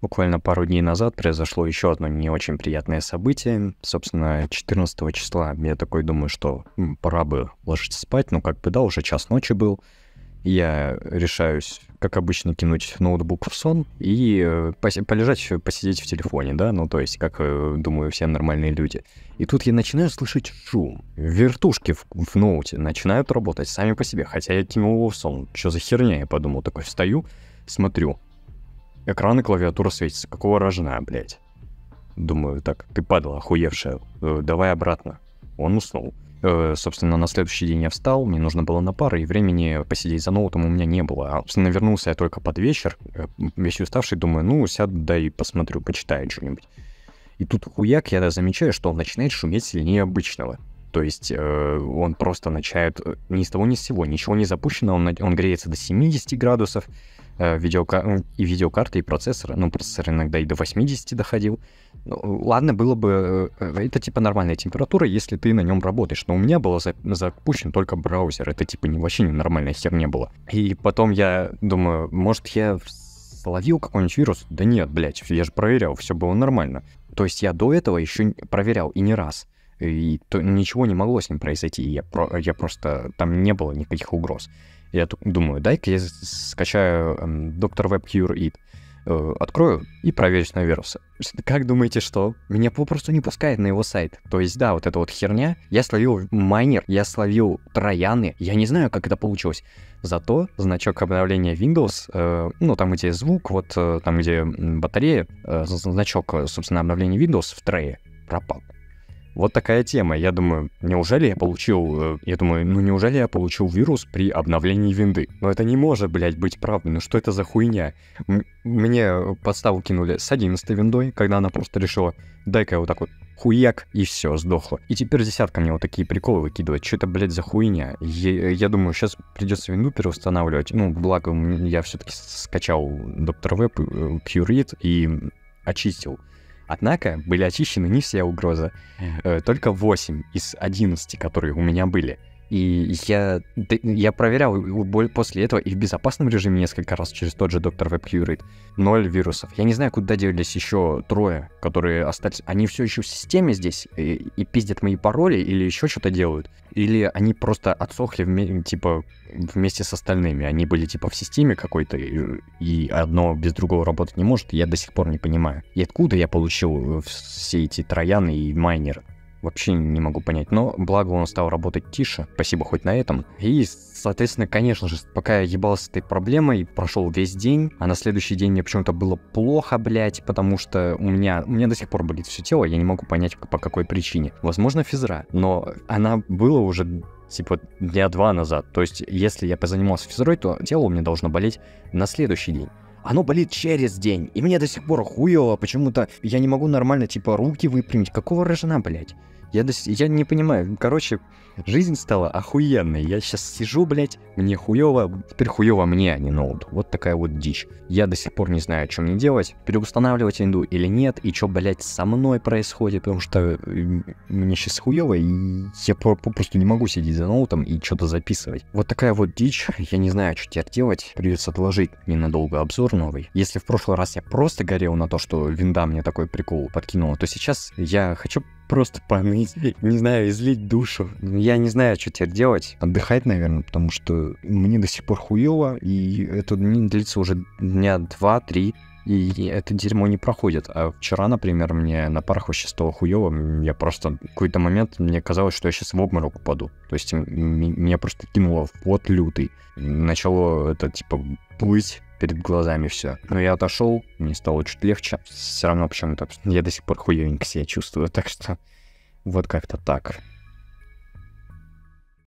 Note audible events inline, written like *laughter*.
Буквально пару дней назад произошло еще одно не очень приятное событие. Собственно, 14 числа я такой думаю, что пора бы ложиться спать, ну как бы да, уже час ночи был. Я решаюсь, как обычно, кинуть ноутбук в сон и э, пос- полежать, э, посидеть в телефоне, да, ну то есть, как, э, думаю, все нормальные люди. И тут я начинаю слышать шум. Вертушки в, в ноуте начинают работать сами по себе, хотя я кинул его в сон. Что за херня, я подумал, такой встаю, смотрю, экран и клавиатура светятся. Какого рожна, блядь? Думаю, так, ты падла, охуевшая, э, давай обратно. Он уснул. Э, собственно, на следующий день я встал, мне нужно было на пары, и времени посидеть за ноутом у меня не было. А, собственно, вернулся я только под вечер, э, весь уставший, думаю, ну, сяду, да и посмотрю, почитаю что-нибудь. И тут хуяк, я замечаю, что он начинает шуметь сильнее обычного. То есть э, он просто начинает э, ни с того ни с сего, ничего не запущено, он, он греется до 70 градусов, Э, видеокар... Ну, и видеокарты, и процессоры. Ну, процессор иногда и до 80 доходил. Ну, ладно, было бы... Э, э, это типа нормальная температура, если ты на нем работаешь. Но у меня был запущен только браузер. Это типа не, вообще ненормальная херня была. И потом я думаю, может, я словил какой-нибудь вирус? Да нет, блядь, я же проверял, все было нормально. То есть я до этого еще проверял и не раз и то, ничего не могло с ним произойти. Я, про, я просто там не было никаких угроз. Я думаю, дай-ка я скачаю эм, доктор Web Cure It, открою и проверюсь на вирусы. Как думаете, что? Меня попросту не пускает на его сайт. То есть, да, вот эта вот херня. Я словил майнер, я словил трояны. Я не знаю, как это получилось. Зато значок обновления Windows, э, ну, там, где звук, вот э, там, где батарея, э, значок, э, собственно, обновления Windows в трее пропал. Вот такая тема. Я думаю, неужели я получил... Э, я думаю, ну неужели я получил вирус при обновлении винды? Но это не может, блядь, быть правдой. Ну что это за хуйня? М- мне подставу кинули с 11 виндой, когда она просто решила, дай-ка я вот так вот хуяк, и все, сдохло. И теперь десятка мне вот такие приколы выкидывает. Что это, блядь, за хуйня? Я, э, я думаю, сейчас придется винду переустанавливать. Ну, благо, я все-таки скачал Доктор Веб, Кьюрит э, и очистил Однако были очищены не все угрозы, э, только 8 из 11, которые у меня были — и я, я проверял после этого и в безопасном режиме несколько раз через тот же доктор WebCurate. Ноль вирусов. Я не знаю, куда делись еще трое, которые остались. Они все еще в системе здесь и, и пиздят мои пароли или еще что-то делают. Или они просто отсохли вме- типа вместе с остальными. Они были типа в системе какой-то и, и одно без другого работать не может. Я до сих пор не понимаю. И откуда я получил э, все эти трояны и майнеры? Вообще не могу понять. Но благо он стал работать тише. Спасибо хоть на этом. И, соответственно, конечно же, пока я ебался с этой проблемой, прошел весь день, а на следующий день мне почему-то было плохо, блядь, потому что у меня, у меня до сих пор болит все тело, я не могу понять, по какой причине. Возможно, физра, но она была уже типа дня два назад. То есть, если я позанимался физрой, то тело у меня должно болеть на следующий день оно болит через день. И мне до сих пор хуево, почему-то я не могу нормально, типа, руки выпрямить. Какого рожна, блядь? Я, я не понимаю. Короче, жизнь стала охуенной. Я сейчас сижу, блядь, мне хуево, теперь хуево мне, а не ноут. Вот такая вот дичь. Я до сих пор не знаю, что мне делать, переустанавливать инду или нет, и что, блядь, со мной происходит, потому что э, мне сейчас хуево, и я попросту не могу сидеть за ноутом и что-то записывать. Вот такая вот дичь, *laughs* я не знаю, что теперь делать, придется отложить ненадолго обзор новый. Если в прошлый раз я просто горел на то, что винда мне такой прикол подкинула, то сейчас я хочу просто поныть, не знаю, излить душу. Я не знаю, что теперь делать. Отдыхать, наверное, потому что мне до сих пор хуево, и это не длится уже дня два-три. И это дерьмо не проходит. А вчера, например, мне на парах вообще стало хуево. Я просто в какой-то момент мне казалось, что я сейчас в обморок упаду. То есть меня просто кинуло в пот лютый. Начало это типа плыть перед глазами все. Но я отошел, мне стало чуть легче. Все равно почему-то я до сих пор хуевенько себя чувствую, так что вот как-то так.